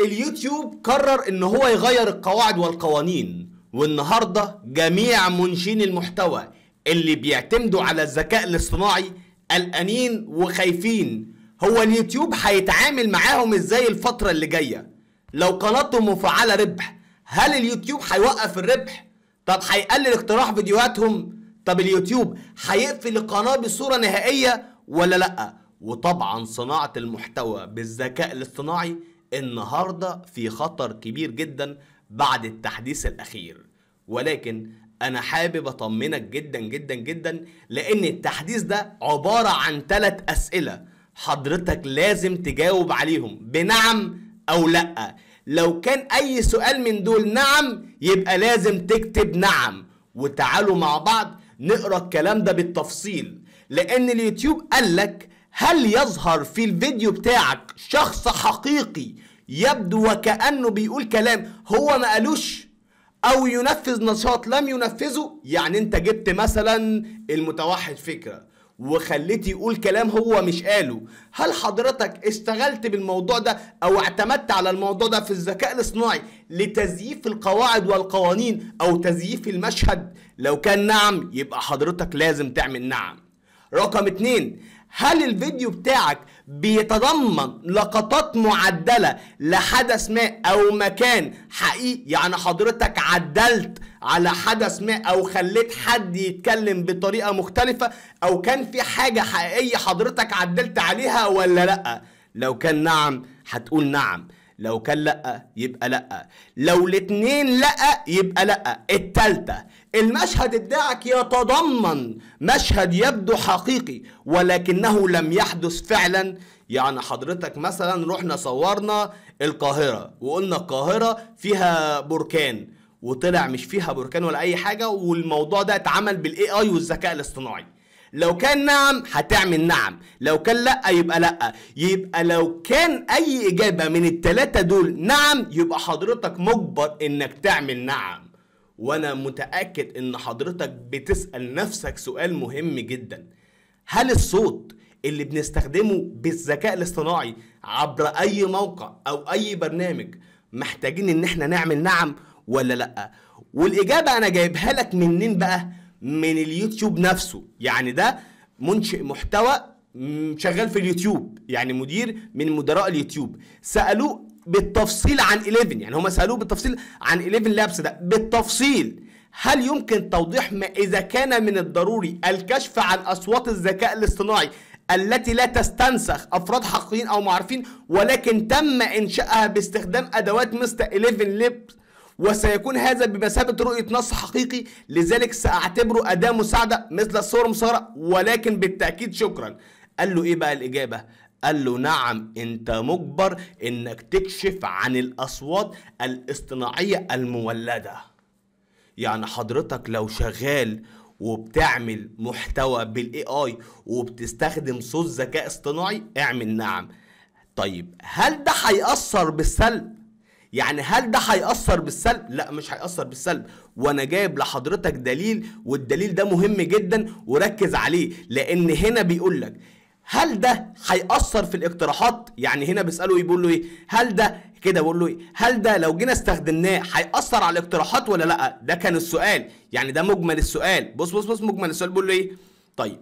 اليوتيوب قرر ان هو يغير القواعد والقوانين والنهارده جميع منشين المحتوى اللي بيعتمدوا على الذكاء الاصطناعي قلقانين وخايفين هو اليوتيوب هيتعامل معاهم ازاي الفتره اللي جايه لو قناتهم مفعله ربح هل اليوتيوب هيوقف الربح طب هيقلل اقتراح فيديوهاتهم طب اليوتيوب هيقفل القناه بصوره نهائيه ولا لا وطبعا صناعه المحتوى بالذكاء الاصطناعي النهارده في خطر كبير جدا بعد التحديث الاخير ولكن انا حابب اطمنك جدا جدا جدا لان التحديث ده عباره عن ثلاث اسئله حضرتك لازم تجاوب عليهم بنعم او لا لو كان اي سؤال من دول نعم يبقى لازم تكتب نعم وتعالوا مع بعض نقرا الكلام ده بالتفصيل لان اليوتيوب قال لك هل يظهر في الفيديو بتاعك شخص حقيقي يبدو وكأنه بيقول كلام هو ما قالوش او ينفذ نشاط لم ينفذه يعني انت جبت مثلا المتوحد فكرة وخليت يقول كلام هو مش قاله هل حضرتك اشتغلت بالموضوع ده او اعتمدت على الموضوع ده في الذكاء الاصطناعي لتزييف القواعد والقوانين او تزييف المشهد لو كان نعم يبقى حضرتك لازم تعمل نعم رقم اتنين هل الفيديو بتاعك بيتضمن لقطات معدلة لحدث ما أو مكان حقيقي يعني حضرتك عدلت على حدث ما أو خليت حد يتكلم بطريقة مختلفة أو كان في حاجة حقيقية حضرتك عدلت عليها ولا لأ لو كان نعم هتقول نعم لو كان لأ يبقى لأ لو الاتنين لأ يبقى لأ التالتة المشهد بتاعك يتضمن مشهد يبدو حقيقي ولكنه لم يحدث فعلا يعني حضرتك مثلا رحنا صورنا القاهرة وقلنا القاهرة فيها بركان وطلع مش فيها بركان ولا اي حاجة والموضوع ده اتعمل بالاي اي والذكاء الاصطناعي لو كان نعم هتعمل نعم لو كان لا يبقى لا يبقى لو كان اي اجابه من التلاتة دول نعم يبقى حضرتك مجبر انك تعمل نعم وانا متاكد ان حضرتك بتسال نفسك سؤال مهم جدا هل الصوت اللي بنستخدمه بالذكاء الاصطناعي عبر اي موقع او اي برنامج محتاجين ان احنا نعمل نعم ولا لا والاجابه انا جايبها لك منين بقى من اليوتيوب نفسه يعني ده منشئ محتوى شغال في اليوتيوب يعني مدير من مدراء اليوتيوب سالوه بالتفصيل عن 11 يعني هم سالوه بالتفصيل عن 11 لابس ده بالتفصيل هل يمكن توضيح ما اذا كان من الضروري الكشف عن اصوات الذكاء الاصطناعي التي لا تستنسخ افراد حقيقيين او معرفين ولكن تم انشائها باستخدام ادوات مستر 11 لابس وسيكون هذا بمثابة رؤية نص حقيقي لذلك سأعتبره أداة مساعدة مثل الصور مصارة ولكن بالتأكيد شكرا قال له إيه بقى الإجابة قال له نعم انت مجبر انك تكشف عن الاصوات الاصطناعية المولدة يعني حضرتك لو شغال وبتعمل محتوى بالاي اي وبتستخدم صوت ذكاء اصطناعي اعمل نعم طيب هل ده هيأثر بالسلب يعني هل ده هيأثر بالسلب؟ لا مش هيأثر بالسلب وانا جايب لحضرتك دليل والدليل ده مهم جدا وركز عليه لان هنا بيقول لك هل ده هيأثر في الاقتراحات؟ يعني هنا بيسأله إيه؟ بيقول له ايه؟ هل ده كده بقول له ايه؟ هل ده لو جينا استخدمناه هيأثر على الاقتراحات ولا لا؟ ده كان السؤال، يعني ده مجمل السؤال، بص بص بص مجمل السؤال بيقول له ايه؟ طيب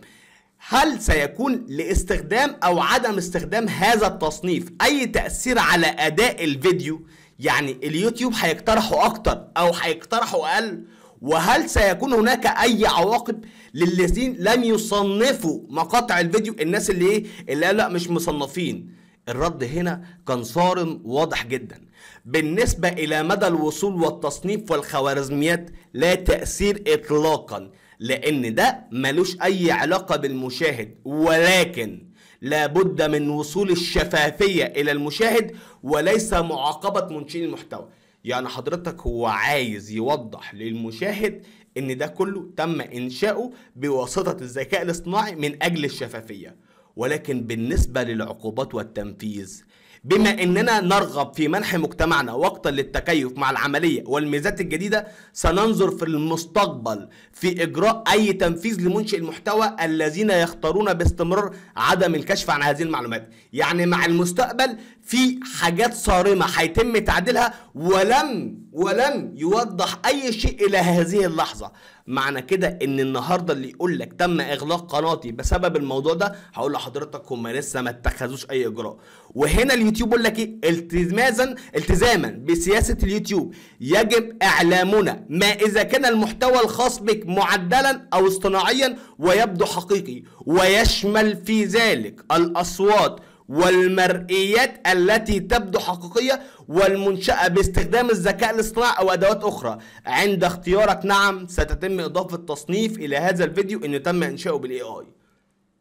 هل سيكون لاستخدام او عدم استخدام هذا التصنيف اي تأثير على اداء الفيديو؟ يعني اليوتيوب هيقترحوا اكتر او هيقترحوا اقل وهل سيكون هناك اي عواقب للذين لم يصنفوا مقاطع الفيديو الناس اللي ايه اللي لا مش مصنفين الرد هنا كان صارم واضح جدا بالنسبة إلى مدى الوصول والتصنيف والخوارزميات لا تأثير إطلاقا لأن ده ملوش أي علاقة بالمشاهد ولكن لابد من وصول الشفافية إلى المشاهد وليس معاقبة منشئ المحتوى يعني حضرتك هو عايز يوضح للمشاهد ان ده كله تم انشاؤه بواسطه الذكاء الاصطناعي من اجل الشفافيه ولكن بالنسبه للعقوبات والتنفيذ بما اننا نرغب في منح مجتمعنا وقتا للتكيف مع العمليه والميزات الجديده سننظر في المستقبل في اجراء اي تنفيذ لمنشئ المحتوى الذين يختارون باستمرار عدم الكشف عن هذه المعلومات يعني مع المستقبل في حاجات صارمة هيتم تعديلها ولم ولم يوضح أي شيء إلى هذه اللحظة معنى كده ان النهارده اللي يقول لك تم اغلاق قناتي بسبب الموضوع ده هقول لحضرتك هم لسه ما اتخذوش اي اجراء وهنا اليوتيوب يقول لك ايه التزاما التزاما بسياسه اليوتيوب يجب اعلامنا ما اذا كان المحتوى الخاص بك معدلا او اصطناعيا ويبدو حقيقي ويشمل في ذلك الاصوات والمرئيات التي تبدو حقيقية والمنشأة باستخدام الذكاء الاصطناعي أو أدوات أخرى عند اختيارك نعم ستتم إضافة تصنيف إلى هذا الفيديو أنه تم إنشاؤه بالاي اي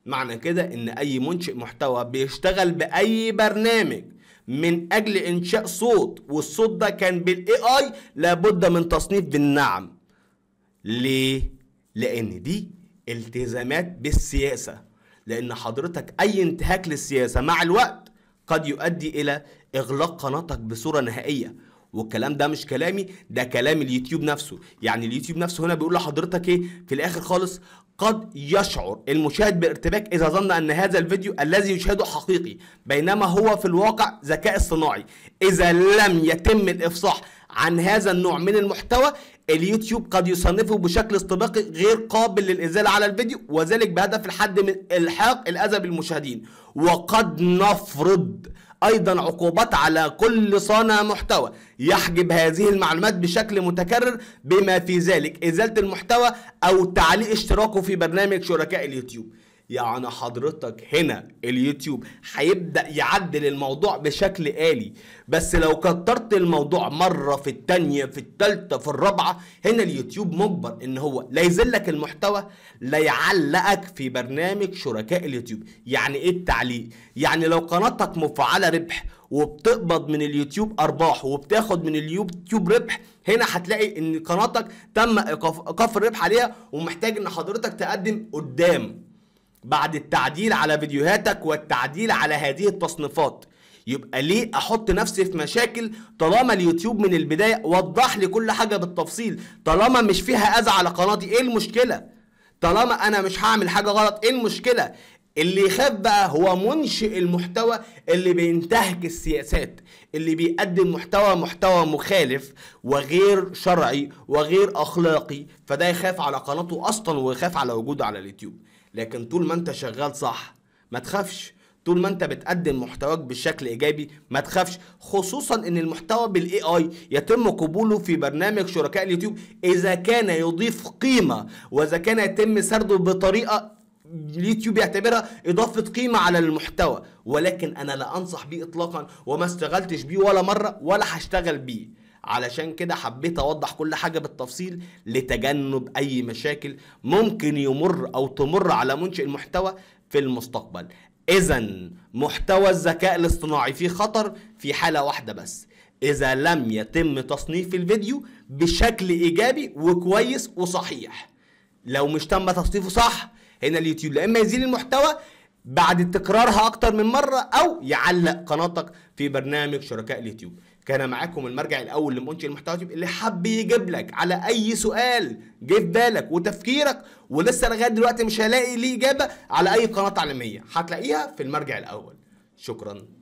معنى كده أن أي منشئ محتوى بيشتغل بأي برنامج من أجل إنشاء صوت والصوت ده كان بالاي اي لابد من تصنيف بالنعم ليه؟ لأن دي التزامات بالسياسة لأن حضرتك أي انتهاك للسياسة مع الوقت قد يؤدي إلى إغلاق قناتك بصورة نهائية والكلام ده مش كلامي ده كلام اليوتيوب نفسه يعني اليوتيوب نفسه هنا بيقول لحضرتك ايه في الاخر خالص قد يشعر المشاهد بارتباك إذا ظن أن هذا الفيديو الذي يشاهده حقيقي بينما هو في الواقع ذكاء اصطناعي إذا لم يتم الإفصاح عن هذا النوع من المحتوى اليوتيوب قد يصنفه بشكل استباقي غير قابل للإزالة على الفيديو وذلك بهدف الحد من إلحاق الأذى بالمشاهدين وقد نفرض أيضا عقوبات على كل صانع محتوى يحجب هذه المعلومات بشكل متكرر بما في ذلك إزالة المحتوى أو تعليق اشتراكه في برنامج شركاء اليوتيوب يعني حضرتك هنا اليوتيوب هيبدا يعدل الموضوع بشكل آلي بس لو كترت الموضوع مرة في التانية في التالتة في الرابعة هنا اليوتيوب مجبر ان هو لا يزلك المحتوى لا يعلقك في برنامج شركاء اليوتيوب يعني ايه التعليق يعني لو قناتك مفعلة ربح وبتقبض من اليوتيوب ارباح وبتاخد من اليوتيوب ربح هنا هتلاقي ان قناتك تم ايقاف الربح عليها ومحتاج ان حضرتك تقدم قدام بعد التعديل على فيديوهاتك والتعديل على هذه التصنيفات يبقى ليه احط نفسي في مشاكل طالما اليوتيوب من البدايه وضح لي كل حاجه بالتفصيل طالما مش فيها اذى على قناتي ايه المشكله طالما انا مش هعمل حاجه غلط ايه المشكله اللي يخاف بقى هو منشئ المحتوى اللي بينتهك السياسات اللي بيقدم محتوى محتوى مخالف وغير شرعي وغير اخلاقي فده يخاف على قناته اصلا ويخاف على وجوده على اليوتيوب لكن طول ما انت شغال صح ما تخافش طول ما انت بتقدم محتواك بشكل ايجابي ما تخافش خصوصا ان المحتوى بالاي اي يتم قبوله في برنامج شركاء اليوتيوب اذا كان يضيف قيمه واذا كان يتم سرده بطريقه اليوتيوب يعتبرها إضافة قيمة على المحتوى ولكن أنا لا أنصح بيه إطلاقا وما اشتغلتش بيه ولا مرة ولا هشتغل بيه علشان كده حبيت اوضح كل حاجه بالتفصيل لتجنب اي مشاكل ممكن يمر او تمر على منشئ المحتوى في المستقبل اذا محتوى الذكاء الاصطناعي فيه خطر في حاله واحده بس اذا لم يتم تصنيف الفيديو بشكل ايجابي وكويس وصحيح لو مش تم تصنيفه صح هنا اليوتيوب لا اما يزيل المحتوى بعد تكرارها اكتر من مره او يعلق قناتك في برنامج شركاء اليوتيوب كان معاكم المرجع الاول لمنشئ المحتوى اليوتيوب اللي حب يجيب لك على اي سؤال جه في بالك وتفكيرك ولسه لغايه دلوقتي مش هلاقي ليه اجابه على اي قناه تعليميه هتلاقيها في المرجع الاول شكرا